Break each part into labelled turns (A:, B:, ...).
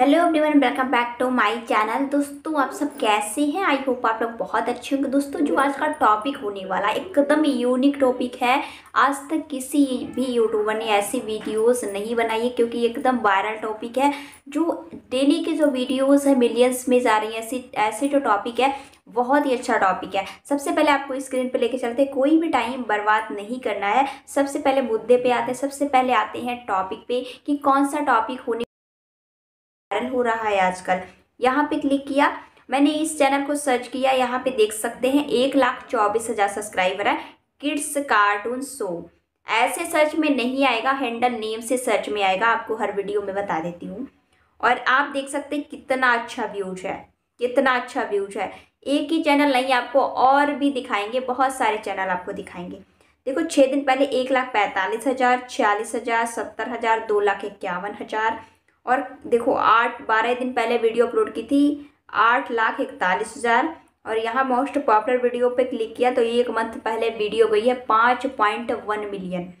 A: hello everyone welcome back to my channel दोस्तों आप सब कैसे हैं आई होप आप लोग बहुत अच्छे होंगे दोस्तों जो आज का टॉपिक होने वाला एकदम यूनिक टॉपिक है आज तक किसी भी यूट्यूबर ने ऐसी वीडियोस नहीं बनाई है क्योंकि एकदम वायरल टॉपिक है जो डेली के जो वीडियोस है मिलियंस में जा रही है ऐसी ऐसे जो टॉपिक है बहुत ही अच्छा टॉपिक है सबसे पहले आपको स्क्रीन पर लेके चलते हैं कोई भी टाइम बर्बाद नहीं करना है सबसे पहले मुद्दे पर आते हैं सबसे पहले आते हैं टॉपिक पे कि कौन सा टॉपिक होने वायरल हो रहा है आजकल यहाँ पे क्लिक किया मैंने इस चैनल को सर्च किया यहाँ पे देख सकते हैं एक लाख चौबीस हज़ार सब्सक्राइबर है किड्स कार्टून शो ऐसे सर्च में नहीं आएगा हैंडल नेम से सर्च में आएगा आपको हर वीडियो में बता देती हूँ और आप देख सकते हैं कितना अच्छा व्यूज है कितना अच्छा व्यूज है एक ही चैनल नहीं आपको और भी दिखाएंगे बहुत सारे चैनल आपको दिखाएंगे देखो छः दिन पहले एक लाख पैंतालीस हज़ार छियालीस हज़ार सत्तर हज़ार दो लाख इक्यावन हज़ार और देखो आठ बारह दिन पहले वीडियो अपलोड की थी आठ लाख इकतालीस हज़ार और यहाँ मोस्ट पॉपुलर वीडियो पे क्लिक किया तो ये एक मंथ पहले वीडियो गई है पाँच पॉइंट वन मिलियन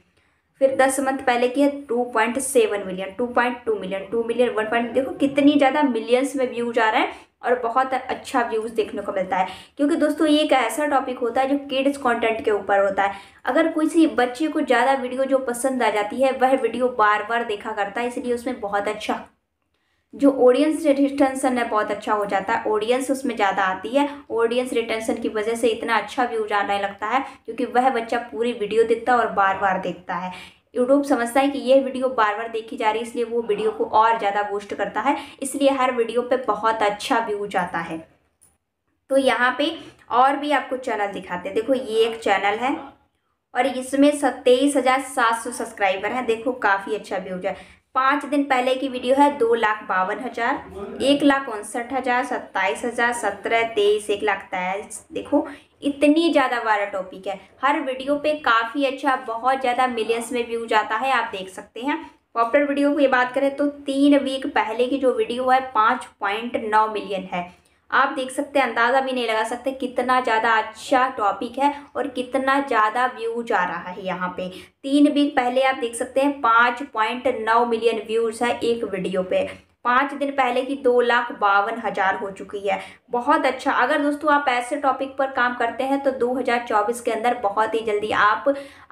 A: फिर दस मंथ पहले की है two point seven million two point two million two million one point देखो कितनी ज़्यादा मिलियंस में व्यूज आ रहा है और बहुत अच्छा व्यूज़ देखने को मिलता है क्योंकि दोस्तों ये एक ऐसा टॉपिक होता है जो किड्स कंटेंट के ऊपर होता है अगर किसी बच्चे को ज़्यादा वीडियो जो पसंद आ जाती है वह वीडियो बार बार देखा करता है इसलिए उसमें बहुत अच्छा जो ऑडियंस रिटेंशन है बहुत अच्छा हो जाता है ऑडियंस उसमें ज़्यादा आती है ऑडियंस रिटेंशन की वजह से इतना अच्छा व्यूज आने लगता है क्योंकि वह बच्चा पूरी वीडियो देखता है और बार बार देखता है यूट्यूब समझता है कि ये वीडियो बार बार देखी जा रही है इसलिए वो वीडियो को और ज़्यादा बूस्ट करता है इसलिए हर वीडियो पे बहुत अच्छा व्यू जाता है तो यहाँ पे और भी आपको चैनल दिखाते हैं देखो ये एक चैनल है और इसमें सत्ताईस हज़ार सात सौ सब्सक्राइबर हैं देखो काफ़ी अच्छा व्यू जाए पाँच दिन पहले की वीडियो है दो लाख बावन हज़ार एक लाख उनसठ हज़ार सत्ताईस हज़ार सत्रह तेईस एक लाख तेईस देखो इतनी ज़्यादा वायरल टॉपिक है हर वीडियो पे काफ़ी अच्छा बहुत ज़्यादा मिलियंस में व्यूज आता है आप देख सकते हैं पॉपुलर वीडियो की बात करें तो तीन वीक पहले की जो वीडियो है पाँच पॉइंट नौ मिलियन है आप देख सकते हैं अंदाज़ा भी नहीं लगा सकते कितना ज़्यादा अच्छा टॉपिक है और कितना ज़्यादा व्यूज आ रहा है यहाँ पे तीन वीक पहले आप देख सकते हैं पाँच पॉइंट नौ मिलियन व्यूज़ है एक वीडियो पे पाँच दिन पहले की दो लाख बावन हज़ार हो चुकी है बहुत अच्छा अगर दोस्तों आप ऐसे टॉपिक पर काम करते हैं तो 2024 के अंदर बहुत ही जल्दी आप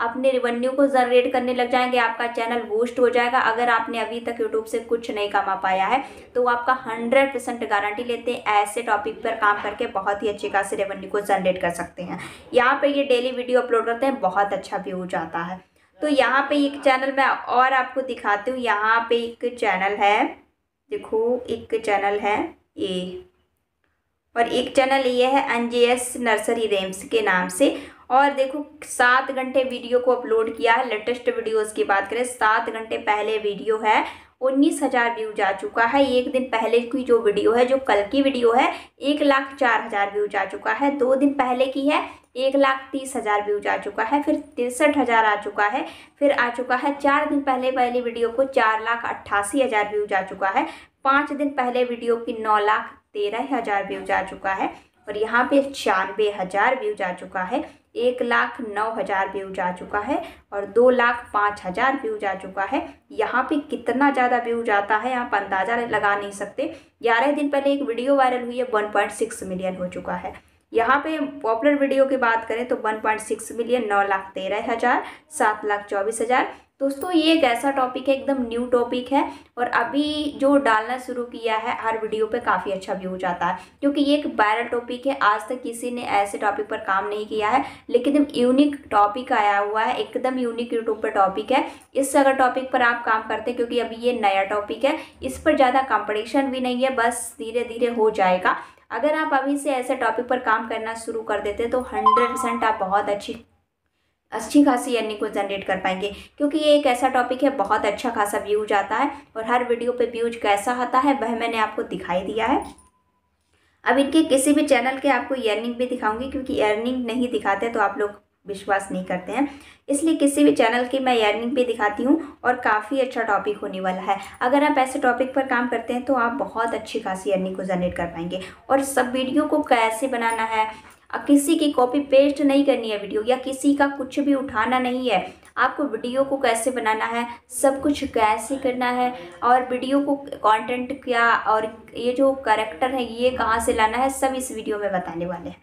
A: अपने रिवेन्यू को जनरेट करने लग जाएंगे आपका चैनल बूस्ट हो जाएगा अगर आपने अभी तक यूट्यूब से कुछ नहीं कमा पाया है तो आपका हंड्रेड परसेंट गारंटी लेते हैं ऐसे टॉपिक पर काम करके बहुत ही अच्छे खासे रेवेन्यू को जनरेट कर सकते हैं यहाँ पर ये डेली वीडियो अपलोड करते हैं बहुत अच्छा व्यू जाता है तो यहाँ पर एक चैनल मैं और आपको दिखाती हूँ यहाँ पर एक चैनल है देखो एक चैनल है ये और एक चैनल ये है N G S nursery rhymes के नाम से और देखो सात घंटे वीडियो को अपलोड किया है लेटेस्ट वीडियोस की बात करें सात घंटे पहले वीडियो है उन्नीस हज़ार व्यू जा चुका है एक दिन पहले की जो वीडियो है जो कल की वीडियो है एक लाख चार हज़ार व्यू जा चुका है दो दिन पहले की है एक लाख तीस हज़ार व्यूज आ चुका है फिर तिरसठ हज़ार आ चुका है फिर आ चुका है चार दिन पहले वाली वीडियो को चार लाख अट्ठासी हज़ार व्यूज आ चुका है पाँच दिन पहले वीडियो की नौ लाख तेरह हज़ार व्यूज आ चुका है और यहाँ पे छियानवे हज़ार व्यूज आ चुका है एक लाख नौ हज़ार व्यूज आ चुका है और दो लाख पाँच हज़ार व्यूज आ चुका है यहाँ पे कितना ज़्यादा व्यूज आता है आप अंदाज़ा लगा नहीं सकते ग्यारह दिन पहले एक वीडियो वायरल हुई है वन पॉइंट सिक्स मिलियन हो चुका है यहाँ पे पॉपुलर वीडियो की बात करें तो वन पॉइंट सिक्स मिलियन नौ लाख तेरह हज़ार सात लाख चौबीस हज़ार दोस्तों ये एक ऐसा टॉपिक है एकदम न्यू टॉपिक है और अभी जो डालना शुरू किया है हर वीडियो पे काफ़ी अच्छा व्यू हो जाता है क्योंकि ये एक वायरल टॉपिक है आज तक किसी ने ऐसे टॉपिक पर काम नहीं किया है लेकिन एकदम यूनिक टॉपिक आया हुआ है एकदम यूनिक यूट्यूब पर टॉपिक है इस अगर टॉपिक पर आप काम करते क्योंकि अभी ये नया टॉपिक है इस पर ज़्यादा कॉम्पटिशन भी नहीं है बस धीरे धीरे हो जाएगा अगर आप अभी से ऐसे टॉपिक पर काम करना शुरू कर देते तो हंड्रेड परसेंट आप बहुत अच्छी अच्छी खासी अर्निंग को जनरेट कर पाएंगे क्योंकि ये एक ऐसा टॉपिक है बहुत अच्छा खासा व्यूज आता है और हर वीडियो पे व्यूज कैसा आता है वह मैंने आपको दिखाई दिया है अब इनके किसी भी चैनल के आपको अर्निंग भी दिखाऊंगी क्योंकि अर्निंग नहीं दिखाते तो आप लोग विश्वास नहीं करते हैं इसलिए किसी भी चैनल की मैं अर्निंग पे दिखाती हूँ और काफ़ी अच्छा टॉपिक होने वाला है अगर आप ऐसे टॉपिक पर काम करते हैं तो आप बहुत अच्छी खासी अर्निंग को जनरेट कर पाएंगे और सब वीडियो को कैसे बनाना है अब किसी की कॉपी पेस्ट नहीं करनी है वीडियो या किसी का कुछ भी उठाना नहीं है आपको वीडियो को कैसे बनाना है सब कुछ कैसे करना है और वीडियो को कंटेंट क्या और ये जो करेक्टर है ये कहाँ से लाना है सब इस वीडियो में बताने वाले हैं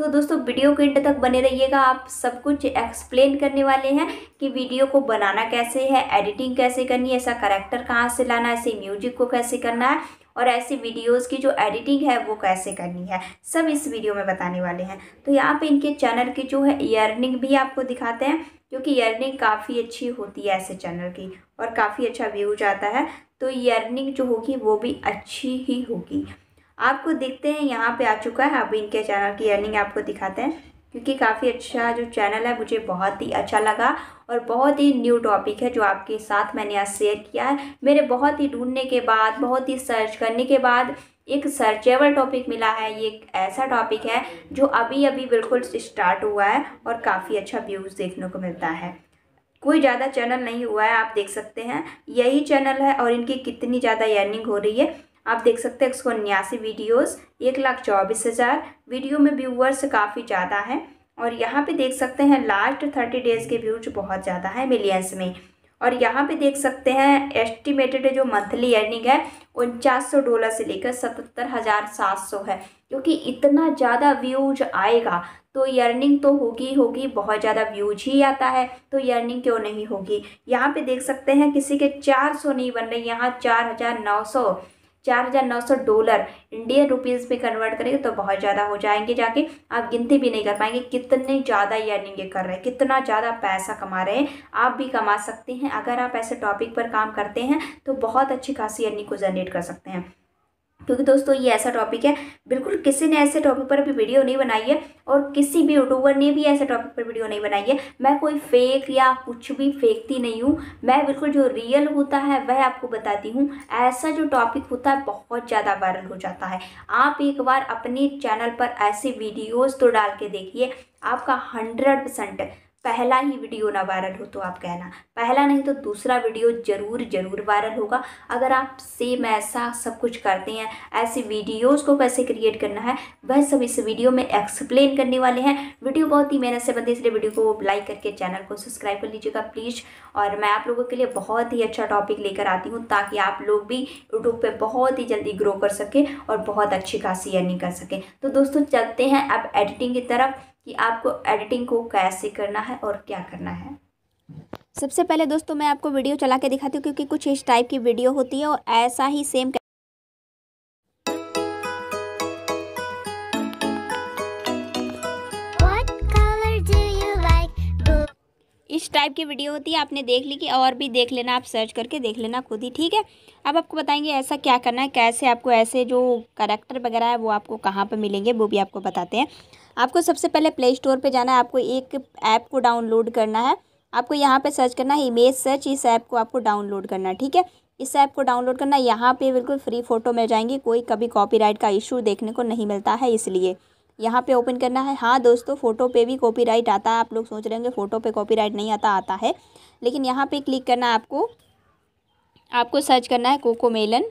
A: तो दोस्तों वीडियो के एंड तक बने रहिएगा आप सब कुछ एक्सप्लेन करने वाले हैं कि वीडियो को बनाना कैसे है एडिटिंग कैसे करनी है ऐसा करेक्टर कहाँ से लाना है ऐसे म्यूजिक को कैसे करना है और ऐसी वीडियोस की जो एडिटिंग है वो कैसे करनी है सब इस वीडियो में बताने वाले हैं तो यहाँ पे इनके चैनल की जो है ईयरनिंग भी आपको दिखाते हैं क्योंकि ईयरनिंग काफ़ी अच्छी होती है ऐसे चैनल की और काफ़ी अच्छा व्यूज आता है तो ईयरनिंग जो होगी वो भी अच्छी ही होगी आपको देखते हैं यहाँ पे आ चुका है अब इनके चैनल की अर्निंग आपको दिखाते हैं क्योंकि काफ़ी अच्छा जो चैनल है मुझे बहुत ही अच्छा लगा और बहुत ही न्यू टॉपिक है जो आपके साथ मैंने आज शेयर किया है मेरे बहुत ही ढूंढने के बाद बहुत ही सर्च करने के बाद एक सर्चेबल टॉपिक मिला है ये एक ऐसा टॉपिक है जो अभी अभी बिल्कुल स्टार्ट हुआ है और काफ़ी अच्छा व्यूज़ देखने को मिलता है कोई ज़्यादा चैनल नहीं हुआ है आप देख सकते हैं यही चैनल है और इनकी कितनी ज़्यादा अर्निंग हो रही है आप देख सकते हैं एक सौ उन्यासी वीडियोज़ एक लाख चौबीस हज़ार वीडियो में व्यूवर्स काफ़ी ज़्यादा हैं और यहाँ पे देख सकते हैं लास्ट थर्टी डेज़ के व्यूज बहुत ज़्यादा है मिलियंस में और यहाँ पे देख सकते हैं एस्टिमेटेड जो मंथली अर्निंग है उनचास सौ डॉलर से लेकर सतहत्तर हज़ार सात सौ है क्योंकि इतना ज़्यादा व्यूज आएगा तो यर्निंग तो होगी होगी बहुत ज़्यादा व्यूज ही आता है तो यर्निंग क्यों नहीं होगी यहाँ पे देख सकते हैं किसी के चार सौ नहीं बन रहे यहाँ चार हज़ार नौ सौ चार हज़ार नौ सौ डॉलर इंडियन रुपीज़ में कन्वर्ट करेंगे तो बहुत ज़्यादा हो जाएंगे जाके आप गिनती भी नहीं कर पाएंगे कितने ज़्यादा अर्निंग कर रहे हैं कितना ज़्यादा पैसा कमा रहे हैं आप भी कमा सकते हैं अगर आप ऐसे टॉपिक पर काम करते हैं तो बहुत अच्छी खासी अर्निंग को जनरेट कर सकते हैं क्योंकि दोस्तों ये ऐसा टॉपिक है बिल्कुल किसी ने ऐसे टॉपिक पर भी वीडियो नहीं बनाई है और किसी भी यूट्यूबर ने भी ऐसे टॉपिक पर वीडियो नहीं बनाई है मैं कोई फेक या कुछ भी फेंकती नहीं हूँ मैं बिल्कुल जो रियल होता है वह आपको बताती हूँ ऐसा जो टॉपिक होता है बहुत ज़्यादा वायरल हो जाता है आप एक बार अपने चैनल पर ऐसी वीडियोज़ तो डाल के देखिए आपका हंड्रेड परसेंट पहला ही वीडियो ना वायरल हो तो आप कहना पहला नहीं तो दूसरा वीडियो ज़रूर ज़रूर वायरल होगा अगर आप सेम ऐसा सब कुछ करते हैं ऐसे वीडियोस को कैसे क्रिएट करना है वह सब इस वीडियो में एक्सप्लेन करने वाले हैं वीडियो बहुत ही मेहनत से बनती है इसलिए वीडियो को लाइक करके चैनल को सब्सक्राइब कर लीजिएगा प्लीज़ और मैं आप लोगों के लिए बहुत ही अच्छा टॉपिक लेकर आती हूँ ताकि आप लोग भी यूट्यूब पर बहुत ही जल्दी ग्रो कर सकें और बहुत अच्छी खासी अर्निंग कर सकें तो दोस्तों चलते हैं अब एडिटिंग की तरफ कि आपको एडिटिंग को कैसे करना है और क्या करना है सबसे पहले दोस्तों मैं आपको वीडियो चला के दिखाती हूँ क्योंकि कुछ इस टाइप की वीडियो होती है और ऐसा ही सेम इस टाइप की वीडियो होती है आपने देख ली कि और भी देख लेना आप सर्च करके देख लेना खुद ही ठीक है अब आपको बताएंगे ऐसा क्या करना है कैसे आपको ऐसे जो करेक्टर वगैरह है वो आपको कहाँ पर मिलेंगे वो भी आपको बताते हैं आपको सबसे पहले प्ले स्टोर पर जाना है आपको एक ऐप को डाउनलोड करना है आपको यहाँ पे सर्च करना है इमेज सर्च इस ऐप को आपको डाउनलोड करना है ठीक है इस ऐप को डाउनलोड करना यहाँ पे बिल्कुल फ्री फ़ोटो मिल जाएंगी कोई कभी कॉपीराइट का इशू देखने को नहीं मिलता है इसलिए यहाँ पे ओपन करना है हाँ दोस्तों फ़ोटो पे भी कॉपीराइट आता है आप लोग सोच रहे होंगे फ़ोटो पे कॉपीराइट नहीं आता आता है लेकिन यहाँ पर क्लिक करना है आपको आपको सर्च करना है कोकोमेलन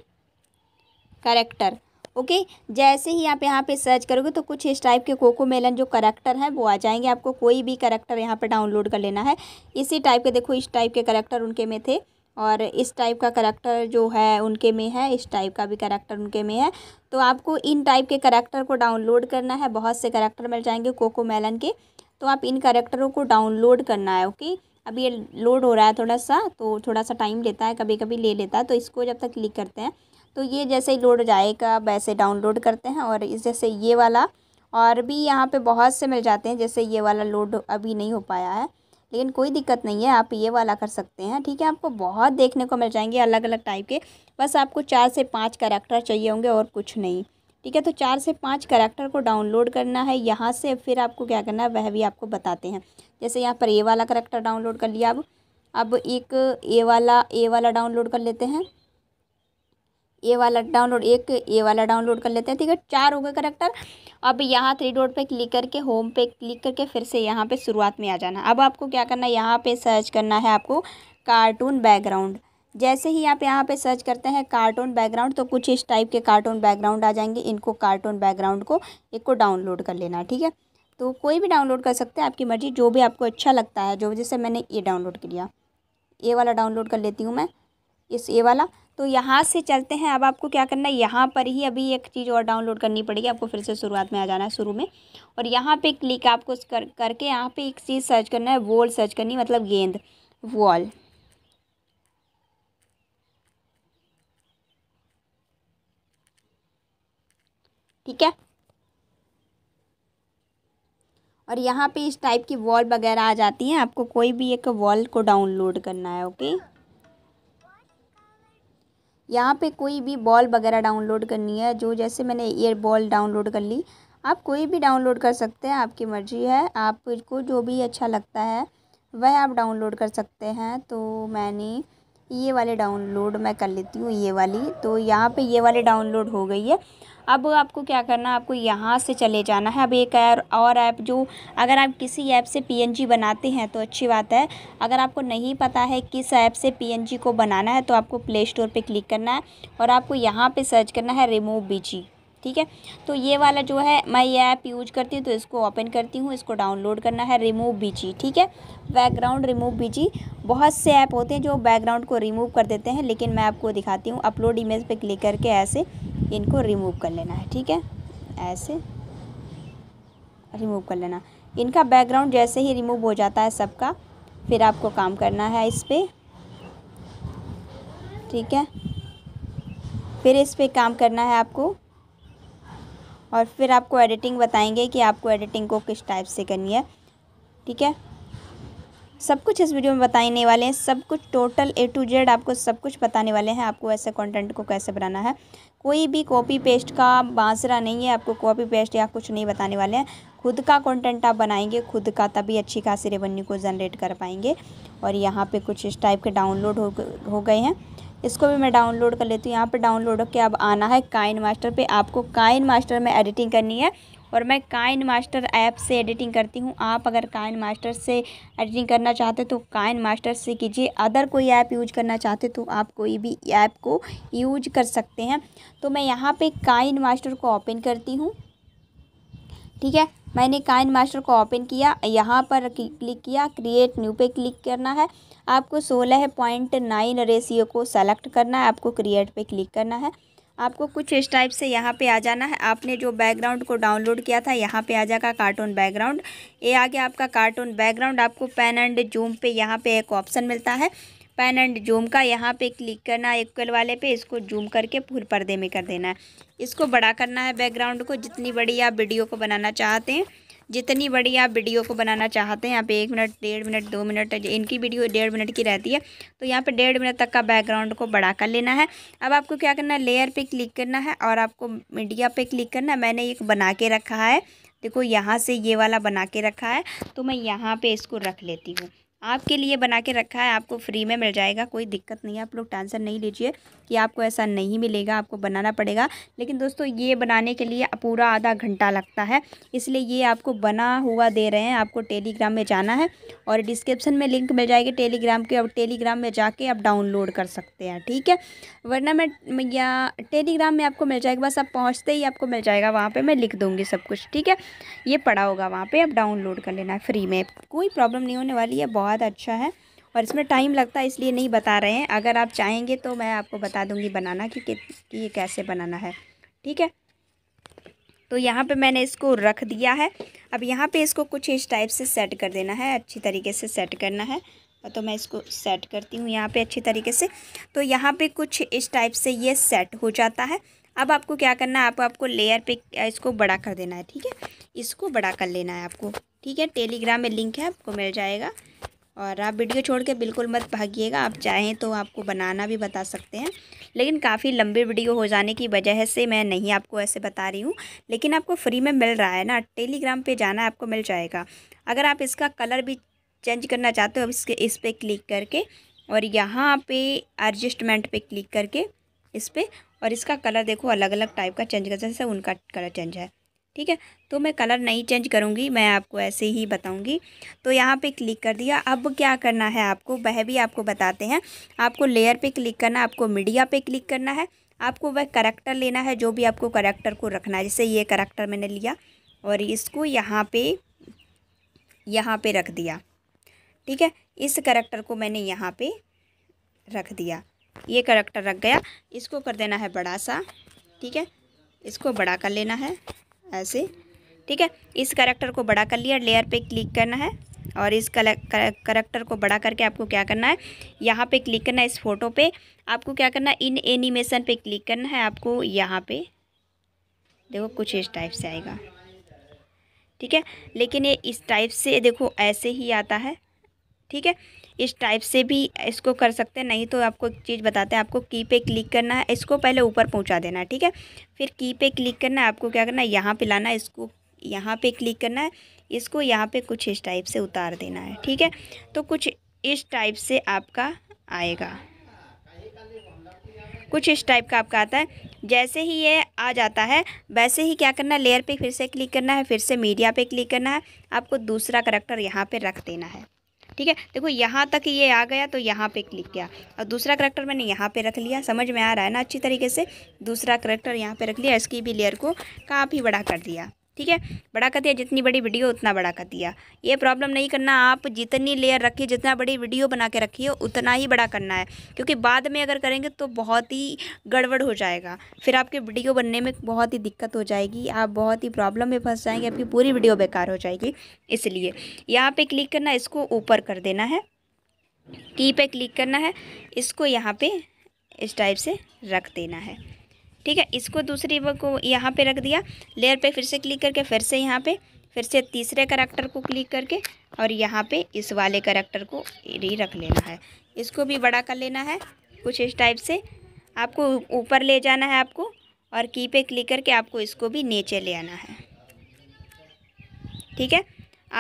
A: करेक्टर ओके जैसे ही आप यहाँ पे सर्च करोगे तो कुछ इस टाइप के कोको मेलन जो करेक्टर हैं वो आ जाएंगे आपको कोई भी करेक्टर यहाँ पर डाउनलोड कर लेना है इसी टाइप के देखो इस टाइप के करेक्टर उनके में थे और इस टाइप का करैक्टर जो है उनके में है इस टाइप का भी करैक्टर उनके में है तो आपको इन टाइप के करैक्टर को डाउनलोड करना है बहुत से करैक्टर मिल जाएंगे कोको मेलन के तो आप इन करैक्टरों को डाउनलोड करना है ओके अभी ये लोड हो रहा है थोड़ा सा तो थोड़ा सा टाइम लेता है कभी कभी ले लेता है तो इसको जब तक क्लिक करते हैं तो ये जैसे ही लोड जाएगा वैसे डाउनलोड करते हैं और इस जैसे ये वाला और भी यहाँ पे बहुत से मिल जाते हैं जैसे ये वाला लोड अभी नहीं हो पाया है लेकिन कोई दिक्कत नहीं है आप ये वाला कर सकते हैं ठीक है आपको बहुत देखने को मिल जाएंगे अलग अलग टाइप के बस आपको चार से पाँच करेक्टर चाहिए होंगे और कुछ नहीं ठीक है तो चार से पाँच करेक्टर को डाउनलोड करना है यहाँ से फिर आपको क्या करना है वह भी आपको बताते हैं जैसे यहाँ पर ए वाला करेक्टर डाउनलोड कर लिया अब अब एक ए वाला ए वाला डाउनलोड कर लेते हैं ये वाला डाउनलोड एक ये वाला डाउनलोड कर लेते हैं ठीक है चार हो गए करेक्टर अब यहाँ थ्री डॉट पे क्लिक करके होम पे क्लिक करके फिर से यहाँ पे शुरुआत में आ जाना अब आपको क्या करना है यहाँ पे सर्च करना है आपको कार्टून बैकग्राउंड जैसे ही आप यहाँ पे सर्च करते हैं कार्टून बैकग्राउंड तो कुछ इस टाइप के कार्टून बैकग्राउंड आ जाएंगे इनको कार्टून बैकग्राउंड को एक को डाउनलोड कर लेना ठीक है तो कोई भी डाउनलोड कर सकते हैं आपकी मर्ज़ी जो भी आपको अच्छा लगता है जो जैसे मैंने ये डाउनलोड किया ये वाला डाउनलोड कर लेती हूँ मैं इस ये वाला तो यहाँ से चलते हैं अब आपको क्या करना है यहाँ पर ही अभी एक चीज़ और डाउनलोड करनी पड़ेगी आपको फिर से शुरुआत में आ जाना है शुरू में और यहाँ पे क्लिक आपको कर करके यहाँ पे एक चीज़ सर्च करना है वॉल सर्च करनी मतलब गेंद वॉल ठीक है और यहाँ पे इस टाइप की वॉल वगैरह आ जाती है आपको कोई भी एक वॉल को डाउनलोड करना है ओके यहाँ पे कोई भी बॉल वगैरह डाउनलोड करनी है जो जैसे मैंने ये बॉल डाउनलोड कर ली आप कोई भी डाउनलोड कर सकते हैं आपकी मर्ज़ी है आपको जो भी अच्छा लगता है वह आप डाउनलोड कर सकते हैं तो मैंने ये वाले डाउनलोड मैं कर लेती हूँ ये वाली तो यहाँ पे ये वाले डाउनलोड हो गई है अब आपको क्या करना है आपको यहाँ से चले जाना है अब एक और ऐप जो अगर आप किसी ऐप से पी बनाते हैं तो अच्छी बात है अगर आपको नहीं पता है किस ऐप से पी को बनाना है तो आपको प्ले स्टोर पर क्लिक करना है और आपको यहाँ पर सर्च करना है रिमूव बीजी ठीक है तो ये वाला जो है मैं ये ऐप यूज करती हूँ तो इसको ओपन करती हूँ इसको डाउनलोड करना है रिमूव बीजी ठीक है बैकग्राउंड रिमूव बीजी बहुत से ऐप होते हैं जो बैकग्राउंड को रिमूव कर देते हैं लेकिन मैं आपको दिखाती हूँ अपलोड इमेज पे क्लिक करके ऐसे इनको रिमूव कर लेना है ठीक है ऐसे रिमूव कर लेना इनका बैकग्राउंड जैसे ही रिमूव हो जाता है सबका फिर आपको काम करना है इस पर ठीक है फिर इस पर काम करना है आपको और फिर आपको एडिटिंग बताएंगे कि आपको एडिटिंग को किस टाइप से करनी है ठीक है सब कुछ इस वीडियो में बताने वाले हैं सब कुछ टोटल ए टू जेड आपको सब कुछ बताने वाले हैं आपको ऐसे कंटेंट को कैसे बनाना है कोई भी कॉपी पेस्ट का बांसरा नहीं है आपको कॉपी पेस्ट या कुछ नहीं बताने वाले हैं खुद का कंटेंट आप बनाएंगे खुद का तभी अच्छी खासी रेवेन्यू को जनरेट कर पाएंगे और यहाँ पर कुछ इस टाइप के डाउनलोड हो, हो गए हैं इसको भी मैं डाउनलोड कर लेती हूँ यहाँ पर डाउनलोड होकर अब आना है काइन मास्टर पर आपको काइन मास्टर में एडिटिंग करनी है और मैं काइन मास्टर ऐप से एडिटिंग करती हूँ आप अगर काइन मास्टर से एडिटिंग करना चाहते तो काइन मास्टर से कीजिए अदर कोई ऐप यूज करना चाहते तो आप कोई भी ऐप को यूज कर सकते हैं तो मैं यहाँ पे काइन मास्टर को ओपन करती हूँ ठीक है मैंने काइन मास्टर को ओपन किया यहाँ पर क्लिक किया क्रिएट न्यू पे क्लिक करना है आपको सोलह पॉइंट नाइन रेशियो को सेलेक्ट करना है आपको क्रिएट पे क्लिक करना है आपको कुछ इस टाइप से यहाँ पे आ जाना है आपने जो बैकग्राउंड को डाउनलोड किया था यहाँ पे आ जाएगा कार्टून बैकग्राउंड ये आ गया आपका कार्टून बैकग्राउंड आपको पेन एंड जूम पे यहाँ पे एक ऑप्शन मिलता है पेन एंड जूम का यहाँ पे क्लिक करना है इक्वल वाले पे इसको जूम करके फुल पर्दे में कर देना है इसको बड़ा करना है बैकग्राउंड को जितनी बड़ी आप वीडियो को बनाना चाहते हैं जितनी बड़ी आप वीडियो को बनाना चाहते हैं यहाँ पे एक मिनट डेढ़ मिनट दो मिनट इनकी वीडियो डेढ़ मिनट की रहती है तो यहाँ पे डेढ़ मिनट तक का बैकग्राउंड को बड़ा कर लेना है अब आपको क्या करना है लेयर पे क्लिक करना है और आपको मीडिया पे क्लिक करना है मैंने एक बना के रखा है देखो यहाँ से ये वाला बना के रखा है तो मैं यहाँ पर इसको रख लेती हूँ आपके लिए बना के रखा है आपको फ्री में मिल जाएगा कोई दिक्कत नहीं है आप लोग टेंसन नहीं लीजिए कि आपको ऐसा नहीं मिलेगा आपको बनाना पड़ेगा लेकिन दोस्तों ये बनाने के लिए पूरा आधा घंटा लगता है इसलिए ये आपको बना हुआ दे रहे हैं आपको टेलीग्राम में जाना है और डिस्क्रिप्शन में लिंक मिल जाएगी टेलीग्राम के और टेलीग्राम में जाके आप डाउनलोड कर सकते हैं ठीक है वरना मैं या टेलीग्राम में आपको मिल जाएगा बस आप पहुँचते ही आपको मिल जाएगा वहाँ पर मैं लिख दूँगी सब कुछ ठीक है ये पड़ा होगा वहाँ पर आप डाउनलोड कर लेना फ्री में कोई प्रॉब्लम नहीं होने वाली है बहुत अच्छा है और इसमें टाइम लगता है इसलिए नहीं बता रहे हैं अगर आप चाहेंगे तो मैं आपको बता दूंगी बनाना कि, कि, ये कैसे बनाना है ठीक है तो यहाँ पे मैंने इसको रख दिया है अब यहाँ पे इसको कुछ इस टाइप से सेट कर देना है अच्छी तरीके से सेट करना है तो मैं इसको सेट करती हूँ यहाँ पर अच्छी तरीके से तो यहाँ पर कुछ इस टाइप से ये सेट हो जाता है अब आपको क्या करना है आपको आपको लेयर पे इसको बड़ा कर देना है ठीक है इसको बड़ा कर लेना है आपको ठीक है टेलीग्राम में लिंक है आपको मिल जाएगा और आप वीडियो छोड़ के बिल्कुल मत भागिएगा आप चाहें तो आपको बनाना भी बता सकते हैं लेकिन काफ़ी लंबी वीडियो हो जाने की वजह से मैं नहीं आपको ऐसे बता रही हूँ लेकिन आपको फ्री में मिल रहा है ना टेलीग्राम पर जाना आपको मिल जाएगा अगर आप इसका कलर भी चेंज करना चाहते हो अब इसके इस पर क्लिक करके और यहाँ पर एडजस्टमेंट पर क्लिक करके इस पर और इसका कलर देखो अलग अलग टाइप का चेंज कर जैसे उनका कलर चेंज है ठीक है तो मैं कलर नहीं चेंज करूँगी मैं आपको ऐसे ही बताऊँगी तो यहाँ पे क्लिक कर दिया अब क्या करना है आपको वह भी आपको बताते हैं आपको लेयर पे क्लिक करना आपको मीडिया पे क्लिक करना है आपको वह करेक्टर लेना है जो भी आपको करेक्टर को रखना है जैसे ये करेक्टर मैंने लिया और इसको यहाँ पर यहाँ पर रख दिया ठीक है इस करेक्टर को मैंने यहाँ पर रख दिया ये करेक्टर रख गया इसको कर देना है बड़ा सा ठीक है इसको बड़ा कर लेना है ऐसे ठीक है इस करेक्टर को बड़ा कर लिया लेयर पे क्लिक करना है और इस करेक्टर को बड़ा करके आपको क्या करना है यहाँ पे क्लिक करना है इस फोटो पे आपको क्या करना है इन एनिमेशन पे क्लिक करना है आपको यहाँ पे देखो कुछ इस टाइप से आएगा ठीक है लेकिन ये इस टाइप से देखो ऐसे ही आता है ठीक है इस टाइप से भी इसको कर सकते हैं नहीं तो आपको एक चीज़ बताते हैं आपको की पे क्लिक करना है इसको पहले ऊपर पहुंचा देना है ठीक है फिर की पे क्लिक करना है आपको क्या करना है यहाँ पर लाना है इसको यहाँ पे क्लिक करना है इसको यहाँ पे कुछ इस टाइप से उतार देना है ठीक है तो कुछ इस टाइप से आपका आएगा कुछ इस टाइप का आपका आता है जैसे ही ये आ जाता है वैसे ही क्या करना है लेयर पे फिर से क्लिक करना है फिर से मीडिया पे क्लिक करना है आपको दूसरा करेक्टर यहाँ पे रख देना है ठीक है देखो यहाँ तक ये आ गया तो यहाँ पे क्लिक किया और दूसरा करेक्टर मैंने यहाँ पे रख लिया समझ में आ रहा है ना अच्छी तरीके से दूसरा करेक्टर यहाँ पे रख लिया इसकी भी लेयर को काफ़ी बड़ा कर दिया ठीक है बड़ा दिया जितनी बड़ी वीडियो उतना बड़ा दिया ये प्रॉब्लम नहीं करना आप जितनी लेयर रखिए जितना बड़ी वीडियो बना के रखिए उतना ही बड़ा करना है क्योंकि बाद में अगर करेंगे तो बहुत ही गड़बड़ हो जाएगा फिर आपके वीडियो बनने में बहुत ही दिक्कत हो जाएगी आप बहुत ही प्रॉब्लम में फंस जाएंगे आपकी पूरी वीडियो बेकार हो जाएगी इसलिए यहाँ पर क्लिक करना इसको ऊपर कर देना है टी पे क्लिक करना है इसको यहाँ पे इस टाइप से रख देना है ठीक है इसको दूसरी को यहाँ पे रख दिया लेयर पे फिर से क्लिक करके फिर से यहाँ पे फिर से तीसरे करेक्टर को क्लिक करके और यहाँ पे इस वाले करेक्टर को री रख लेना है इसको भी बड़ा कर लेना है कुछ इस टाइप से आपको ऊपर ले जाना है आपको और की पे क्लिक करके आपको इसको भी नीचे ले आना है ठीक है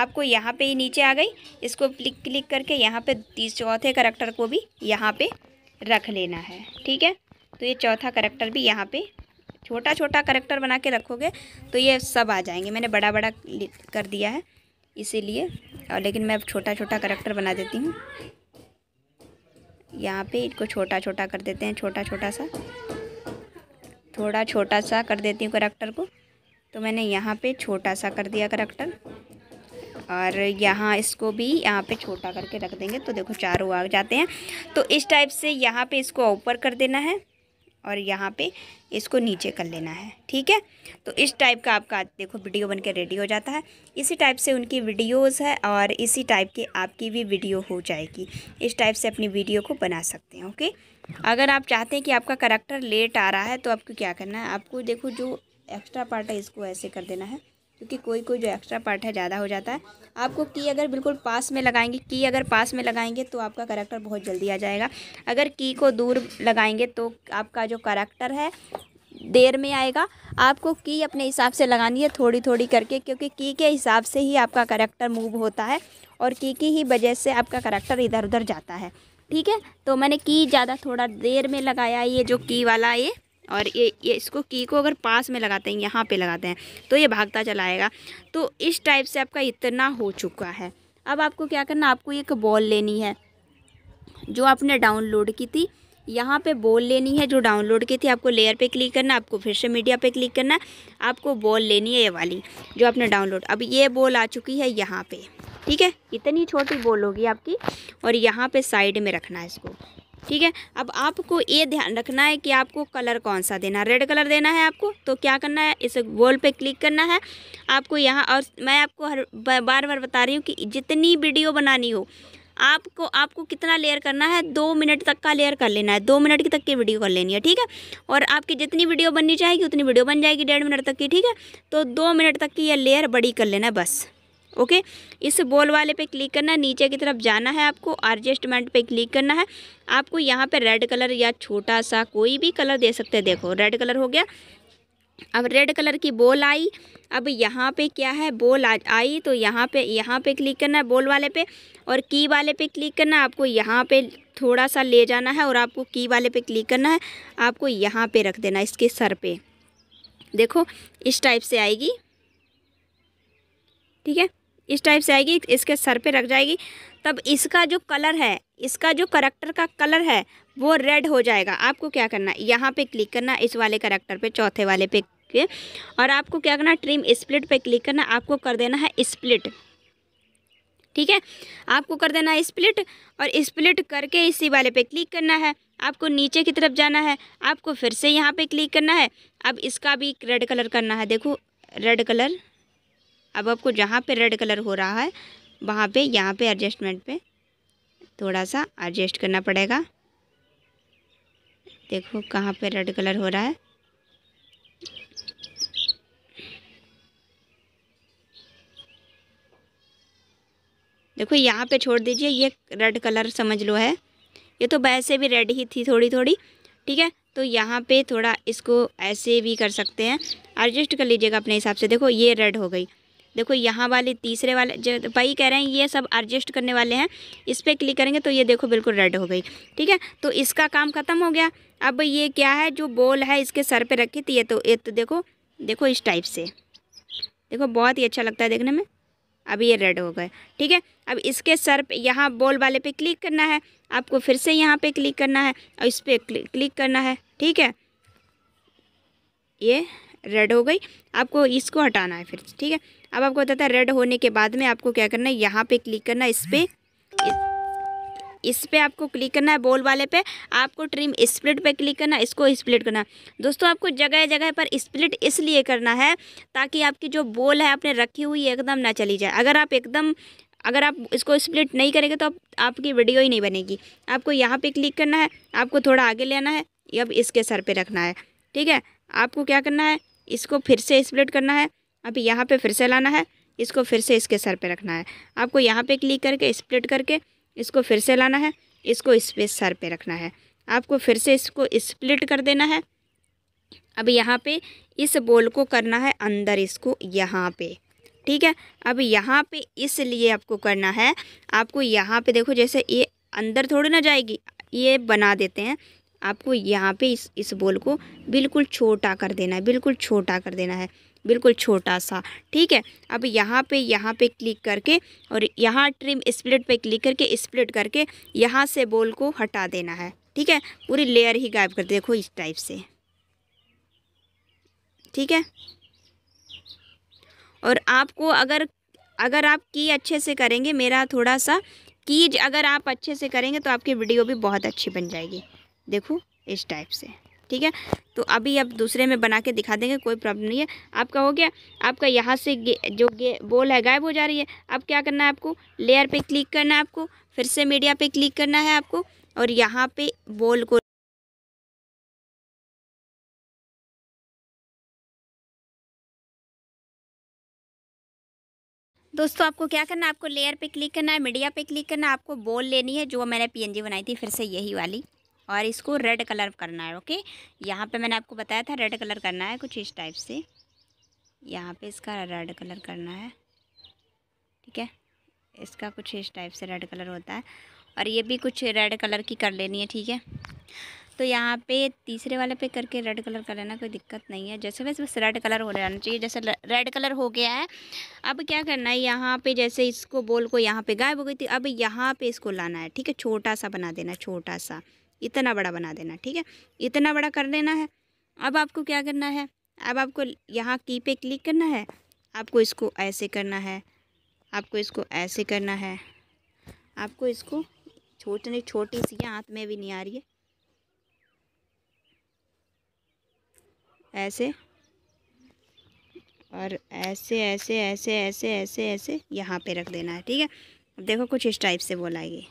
A: आपको यहाँ पे ही नीचे आ गई इसको क्लिक क्लिक करके यहाँ पे तीस चौथे करेक्टर को भी यहाँ पे रख लेना है ठीक है तो ये चौथा करेक्टर भी यहाँ पे छोटा छोटा करेक्टर बना के रखोगे तो ये सब आ जाएंगे मैंने बड़ा बड़ा कर दिया है इसीलिए और लेकिन मैं अब छोटा छोटा करेक्टर बना देती हूँ यहाँ पे इनको छोटा छोटा कर देते हैं छोटा छोटा सा थोड़ा छोटा सा कर देती हूँ करेक्टर को तो मैंने यहाँ पे छोटा सा कर दिया करेक्टर और यहाँ इसको भी यहाँ पे छोटा करके रख देंगे तो देखो चारों आ जाते हैं तो इस टाइप से यहाँ पे इसको ऊपर कर देना है और यहाँ पे इसको नीचे कर लेना है ठीक है तो इस टाइप का आपका देखो वीडियो बन के रेडी हो जाता है इसी टाइप से उनकी वीडियोस है और इसी टाइप की आपकी भी वीडियो हो जाएगी इस टाइप से अपनी वीडियो को बना सकते हैं ओके अगर आप चाहते हैं कि आपका करेक्टर लेट आ रहा है तो आपको क्या करना है आपको देखो जो एक्स्ट्रा पार्ट है इसको ऐसे कर देना है क्योंकि कोई कोई जो एक्स्ट्रा पार्ट है ज़्यादा हो जाता है आपको की अगर बिल्कुल पास में लगाएंगे की अगर पास में लगाएंगे तो आपका करैक्टर बहुत जल्दी आ जाएगा अगर की को दूर लगाएंगे तो आपका जो करैक्टर है देर में आएगा आपको की अपने हिसाब से लगानी है थोड़ी थोड़ी करके क्योंकि की के हिसाब से ही आपका करैक्टर मूव होता है और की की ही वजह से आपका करैक्टर इधर उधर जाता है ठीक है तो मैंने की ज़्यादा थोड़ा देर में लगाया ये जो की वाला ये और ये ये इसको की को अगर पास में लगाते हैं यहाँ पे लगाते हैं तो ये भागता चला आएगा तो इस टाइप से आपका इतना हो चुका है अब आपको क्या करना आपको एक बॉल लेनी है जो आपने डाउनलोड की थी यहाँ पे बॉल लेनी है जो डाउनलोड की थी आपको लेयर पे क्लिक करना आपको फिर से मीडिया पे क्लिक करना आपको बॉल लेनी है ये वाली जो आपने डाउनलोड अब ये बॉल आ चुकी है यहाँ पे ठीक है इतनी छोटी बॉल होगी आपकी और यहाँ पे साइड में रखना है इसको ठीक है अब आपको ये ध्यान रखना है कि आपको कलर कौन सा देना है रेड कलर देना है आपको तो क्या करना है इस वॉल पे क्लिक करना है आपको यहाँ और मैं आपको हर बार बार बता रही हूँ कि जितनी वीडियो बनानी हो आपको आपको कितना लेयर करना है दो मिनट तक का लेयर कर लेना है दो मिनट की तक की वीडियो कर लेनी है ठीक है और आपकी जितनी वीडियो बननी चाहिए उतनी वीडियो बन जाएगी डेढ़ मिनट तक की ठीक है तो दो मिनट तक की यह लेयर बड़ी कर लेना है बस ओके इस बॉल वाले पे क्लिक करना है नीचे की तरफ जाना है आपको एडजस्टमेंट पे क्लिक करना है आपको यहाँ पे रेड कलर या छोटा सा कोई भी कलर दे सकते हैं देखो रेड कलर हो गया अब रेड कलर की बॉल आई अब यहाँ पे क्या है बॉल आई तो यहाँ पे यहाँ पे क्लिक करना है बॉल वाले पे और की वाले पे क्लिक करना है आपको यहाँ पे थोड़ा सा ले जाना है और आपको की वाले पे क्लिक करना है आपको यहाँ पे रख देना इसके सर पे देखो इस टाइप से आएगी ठीक है इस टाइप से आएगी इसके सर पे रख जाएगी तब इसका जो कलर है इसका जो करैक्टर का कलर है वो रेड हो जाएगा आपको क्या करना है यहाँ पर क्लिक करना इस वाले करैक्टर पे चौथे वाले पे और आपको क्या करना ट्रिम स्प्लिट पे क्लिक करना आपको कर देना है स्प्लिट ठीक है आपको कर देना है स्प्लिट और स्प्लिट करके इसी वाले पे क्लिक करना है आपको नीचे की तरफ जाना है आपको फिर से यहाँ पे क्लिक करना है अब इसका भी रेड कलर करना है देखो रेड कलर अब आपको जहाँ पे रेड कलर हो रहा है वहाँ पे यहाँ पे एडजस्टमेंट पे थोड़ा सा एडजस्ट करना पड़ेगा देखो कहाँ पे रेड कलर हो रहा है देखो यहाँ पे छोड़ दीजिए ये रेड कलर समझ लो है ये तो वैसे भी रेड ही थी थोड़ी थोड़ी ठीक है तो यहाँ पे थोड़ा इसको ऐसे भी कर सकते हैं एडजस्ट कर लीजिएगा अपने हिसाब से देखो ये रेड हो गई देखो यहाँ वाले तीसरे वाले जो भाई कह रहे हैं ये सब एडजस्ट करने वाले हैं इस पर क्लिक करेंगे तो ये देखो बिल्कुल रेड हो गई ठीक है तो इसका काम ख़त्म हो गया अब ये क्या है जो बॉल है इसके सर पे रखी थी ये तो ये तो देखो देखो इस टाइप से देखो बहुत ही अच्छा लगता है देखने में अब ये रेड हो गए ठीक है अब इसके सर पे यहाँ बॉल वाले पे क्लिक करना है आपको फिर से यहाँ पे क्लिक करना है और इस पर क्लिक करना है ठीक है ये रेड हो गई आपको इसको हटाना है फिर ठीक है अब आपको बताता है रेड होने के बाद में आपको क्या करना है यहाँ पे क्लिक करना है इस पर इस पर आपको क्लिक करना है बॉल वाले पे आपको ट्रिम स्प्लिट पे क्लिक करना इसको स्प्लिट करना दोस्तों आपको जगह जगह पर स्प्लिट इसलिए करना है ताकि आपकी जो बॉल है आपने रखी हुई एकदम ना चली जाए अगर आप एकदम अगर आप इसको स्प्लिट नहीं करेंगे तो आप, आपकी वीडियो ही नहीं बनेगी आपको यहाँ पे क्लिक करना है आपको थोड़ा आगे लेना है अब इसके सर पे रखना है ठीक है आपको क्या करना है इसको फिर से स्प्लिट करना है अब यहाँ पे फिर से लाना है इसको फिर से इसके सर पे रखना है आपको यहाँ पे क्लिक करके स्प्लिट करके इसको फिर से लाना है इसको स्पेस सर पे रखना है आपको फिर से इसको स्प्लिट कर देना है अब यहाँ पे इस बोल को करना है अंदर इसको यहाँ पे ठीक है अब यहाँ पे इसलिए आपको करना है आपको यहाँ पे देखो जैसे ये अंदर थोड़ी ना जाएगी ये बना देते हैं आपको यहाँ पे इस इस बॉल को बिल्कुल छोटा कर देना है बिल्कुल छोटा कर देना है बिल्कुल छोटा सा ठीक है अब यहाँ पे यहाँ पे क्लिक करके और यहाँ ट्रिम स्प्लिट पे क्लिक करके स्प्लिट करके यहाँ से बॉल को हटा देना है ठीक है पूरी लेयर ही गायब कर देखो इस टाइप से ठीक है और आपको अगर अगर आप की अच्छे से करेंगे मेरा थोड़ा सा कीज अगर आप अच्छे से करेंगे तो आपकी वीडियो भी बहुत अच्छी बन जाएगी देखो इस टाइप से ठीक है तो अभी आप दूसरे में बना के दिखा देंगे कोई प्रॉब्लम नहीं है आपका हो गया आपका यहाँ से गे, जो गे बोल है गायब हो जा रही है अब क्या करना है आपको लेयर पे क्लिक करना है आपको फिर से मीडिया पे क्लिक करना है आपको और यहाँ पे बोल को दोस्तों आपको क्या करना है आपको लेयर पे क्लिक करना है मीडिया पे क्लिक करना है आपको बोल लेनी है जो मैंने पीएनजी बनाई थी फिर से यही वाली और इसको रेड कलर करना है ओके यहाँ पे मैंने आपको बताया था रेड कलर करना है कुछ इस टाइप से यहाँ पे इसका रेड कलर करना है ठीक है इसका कुछ इस टाइप से रेड कलर होता है और ये भी कुछ रेड कलर की कर लेनी है ठीक है तो यहाँ पे तीसरे वाले पे करके रेड कलर कर लेना कोई दिक्कत नहीं है जैसे वैसे बस रेड कलर हो जाना चाहिए जैसे रेड कलर हो गया है अब क्या करना है यहाँ पे जैसे इसको बोल को यहाँ पे गायब हो गई थी अब यहाँ पे इसको लाना है ठीक है छोटा सा बना देना छोटा सा इतना बड़ा बना देना ठीक है इतना बड़ा कर देना है अब आपको क्या करना है अब आपको यहाँ की पे क्लिक करना है आपको इसको ऐसे करना है आपको इसको ऐसे करना है आपको इसको छोटनी छोटी सी हाथ में भी नहीं आ रही है ऐसे और ऐसे ऐसे ऐसे ऐसे ऐसे ऐसे यहाँ पे रख देना है ठीक है देखो कुछ इस टाइप से बोला ये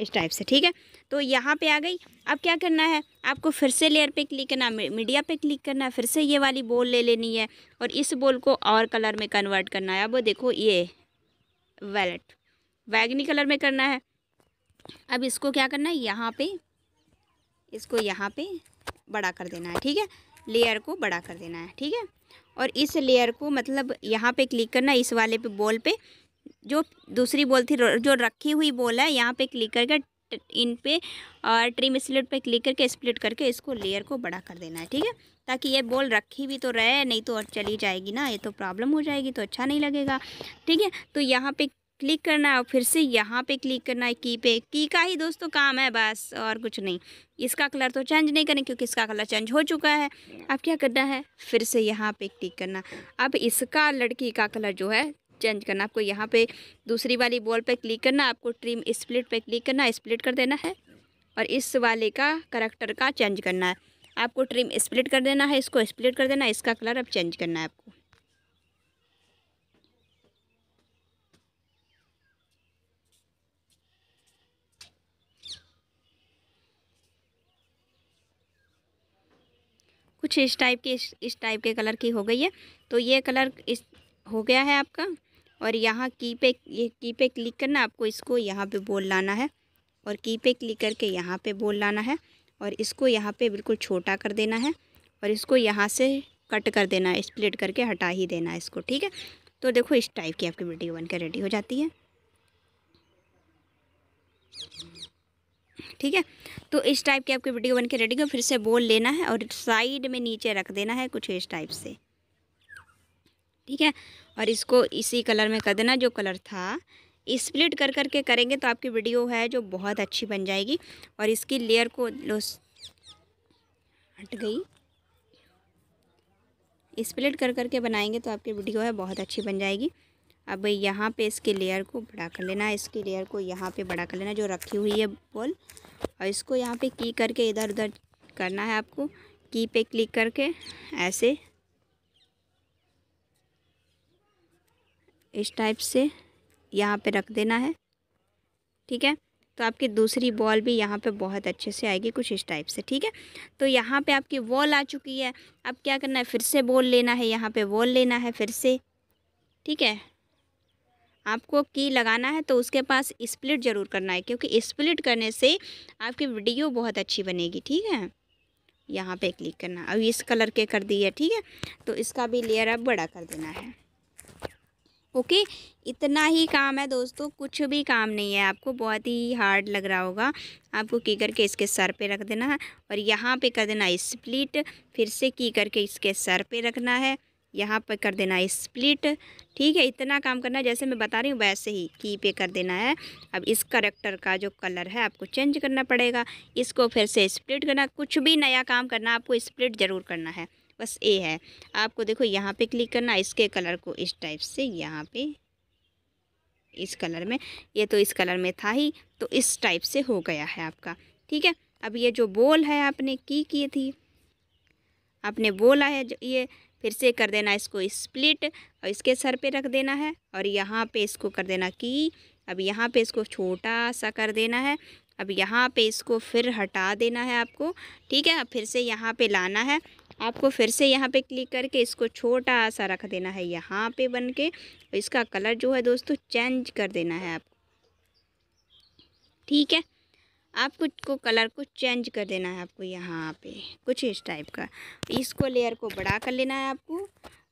A: इस टाइप से ठीक है तो यहाँ पे आ गई अब क्या करना है आपको फिर से लेयर पे क्लिक करना मीडिया पे क्लिक करना है फिर से ये वाली बॉल ले लेनी है और इस बॉल को और कलर में कन्वर्ट करना है अब देखो ये वैलेट वैगनी कलर में करना है अब इसको क्या करना है यहाँ पे इसको यहाँ पे बड़ा कर देना है ठीक है लेयर को बड़ा कर देना है ठीक है और इस लेयर को मतलब यहाँ पे क्लिक करना इस वाले पे बॉल पे जो दूसरी बोल थी जो रखी हुई बॉल है यहाँ पे क्लिक करके इन पे और ट्रिम स्प्लिट पे क्लिक करके स्प्लिट करके इसको लेयर को बड़ा कर देना है ठीक है ताकि ये बॉल रखी भी तो रहे नहीं तो और चली जाएगी ना ये तो प्रॉब्लम हो जाएगी तो अच्छा नहीं लगेगा ठीक है तो यहाँ पे क्लिक करना है और फिर से यहाँ पे क्लिक करना है की पे की का ही दोस्तों काम है बस और कुछ नहीं इसका कलर तो चेंज नहीं करें क्योंकि इसका कलर चेंज हो चुका है अब क्या करना है फिर से यहाँ पे क्लिक करना अब इसका लड़की का कलर जो है चेंज करना आपको यहाँ पे दूसरी वाली बॉल पे क्लिक करना आपको ट्रिम स्प्लिट पे क्लिक करना स्प्लिट कर देना है और इस वाले का करेक्टर का चेंज करना है आपको ट्रिम स्प्लिट कर देना है इसको स्प्लिट कर देना है इसका कलर अब चेंज करना है आपको कुछ इस टाइप की इस, इस टाइप के कलर की हो गई है तो ये कलर इस हो गया है आपका और यहाँ की पे ये की पे क्लिक करना आपको इसको यहाँ पे बोल लाना है और की पे क्लिक करके यहाँ पे बोल लाना है और इसको यहाँ पे बिल्कुल छोटा कर देना है और इसको यहाँ से कट कर देना है स्प्लिट करके हटा ही देना है इसको ठीक है तो देखो इस टाइप की आपकी वीडियो बनकर रेडी हो जाती है ठीक है तो इस टाइप की आपकी वीडियो बनकर रेडी हो फिर से बोल लेना है और साइड में नीचे रख देना है कुछ इस टाइप से ठीक है और इसको इसी कलर में कर देना जो कलर था स्प्लिट कर करके करेंगे तो आपकी वीडियो है जो बहुत अच्छी बन जाएगी और इसकी लेयर को हट गई स्प्लिट कर करके बनाएंगे तो आपकी वीडियो है बहुत अच्छी बन जाएगी अब यहाँ पे इसके लेयर को बड़ा कर लेना इसकी लेयर को यहाँ पे बड़ा कर लेना जो रखी हुई है बॉल और इसको यहाँ पे की करके इधर उधर करना है आपको की पे क्लिक करके ऐसे इस टाइप से यहाँ पे रख देना है ठीक है तो आपकी दूसरी बॉल भी यहाँ पे बहुत अच्छे से आएगी कुछ इस टाइप से ठीक है तो यहाँ पे आपकी वॉल आ चुकी है अब क्या करना है फिर से बॉल लेना है यहाँ पे वॉल लेना है फिर से ठीक है आपको की लगाना है तो उसके पास स्प्लिट ज़रूर करना है क्योंकि स्प्लिट करने से आपकी वीडियो बहुत अच्छी बनेगी ठीक है यहाँ पे क्लिक करना अब इस कलर के कर दिए ठीक है तो इसका भी लेयर आप बड़ा कर देना है ओके इतना ही काम है दोस्तों कुछ भी काम नहीं है आपको बहुत ही हार्ड लग रहा होगा आपको की करके इसके सर पे रख देना है और यहाँ पे कर देना स्प्लिट फिर से की करके इसके सर पे रखना है यहाँ पर कर देना स्प्लिट ठीक है इतना काम करना है जैसे मैं बता रही हूँ वैसे ही की पे कर देना है अब इस करेक्टर का जो कलर है आपको चेंज करना पड़ेगा इसको फिर से स्प्लिट करना कुछ भी नया काम करना आपको स्प्लिट ज़रूर करना है बस ए है आपको देखो यहाँ पे क्लिक करना इसके कलर को इस टाइप से यहाँ पे इस कलर में ये तो इस कलर में था ही तो इस टाइप से हो गया है आपका ठीक है अब ये जो बोल है आपने की की थी आपने बोला है जो ये फिर से कर देना इसको स्प्लिट और इसके सर पे रख देना है और यहाँ पे इसको कर देना की अब यहाँ पे इसको छोटा सा कर देना है अब यहाँ पे इसको फिर हटा देना है आपको ठीक है अब फिर से यहाँ पे लाना है आपको फिर से यहाँ पे क्लिक करके इसको छोटा सा रख देना है यहाँ पे बन के इसका कलर जो है दोस्तों चेंज कर देना है आपको ठीक है आपको को कलर को चेंज कर देना है आपको यहाँ पे कुछ इस टाइप का इसको लेयर को बड़ा कर लेना है आपको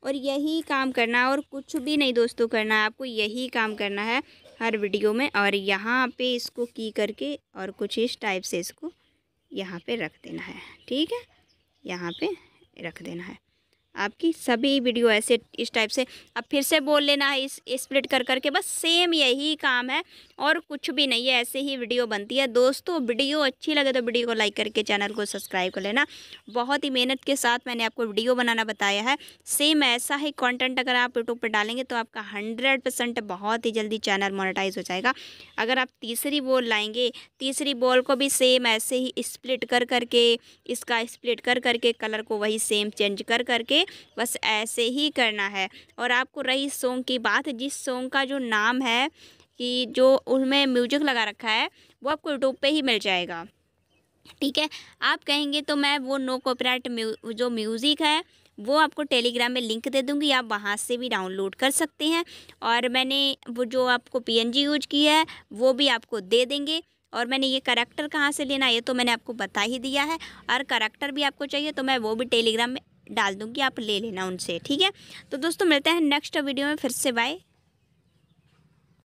A: और यही काम करना है और कुछ भी नहीं दोस्तों करना है आपको यही काम करना है हर वीडियो में और यहाँ पे इसको की करके और कुछ इस टाइप से इसको यहाँ पे रख देना है ठीक है यहाँ पे रख देना है आपकी सभी वीडियो ऐसे इस टाइप से अब फिर से बोल लेना है इस स्प्लिट कर करके बस सेम यही काम है और कुछ भी नहीं है ऐसे ही वीडियो बनती है दोस्तों वीडियो अच्छी लगे तो वीडियो को लाइक करके चैनल को सब्सक्राइब कर लेना बहुत ही मेहनत के साथ मैंने आपको वीडियो बनाना बताया है सेम ऐसा ही कॉन्टेंट अगर आप यूट्यूब पर डालेंगे तो आपका हंड्रेड बहुत ही जल्दी चैनल मोनिटाइज हो जाएगा अगर आप तीसरी बॉल लाएंगे तीसरी बॉल को भी सेम ऐसे ही स्प्लिट कर करके इसका स्प्लिट कर करके कलर को वही सेम चेंज कर करके बस ऐसे ही करना है और आपको रही सॉन्ग की बात जिस सॉन्ग का जो नाम है कि जो उनमें म्यूजिक लगा रखा है वो आपको यूट्यूब पे ही मिल जाएगा ठीक है आप कहेंगे तो मैं वो नो कॉपीराइट म्यू, जो म्यूज़िक है वो आपको टेलीग्राम में लिंक दे दूंगी आप वहाँ से भी डाउनलोड कर सकते हैं और मैंने वो जो आपको पीएनजी यूज की है वो भी आपको दे देंगे और मैंने ये करैक्टर कहाँ से लेना ये तो मैंने आपको बता ही दिया है और करैक्टर भी आपको चाहिए तो मैं वो भी टेलीग्राम में डाल दूँगी आप ले लेना उनसे ठीक है तो दोस्तों मिलते हैं नेक्स्ट वीडियो में फिर से बाय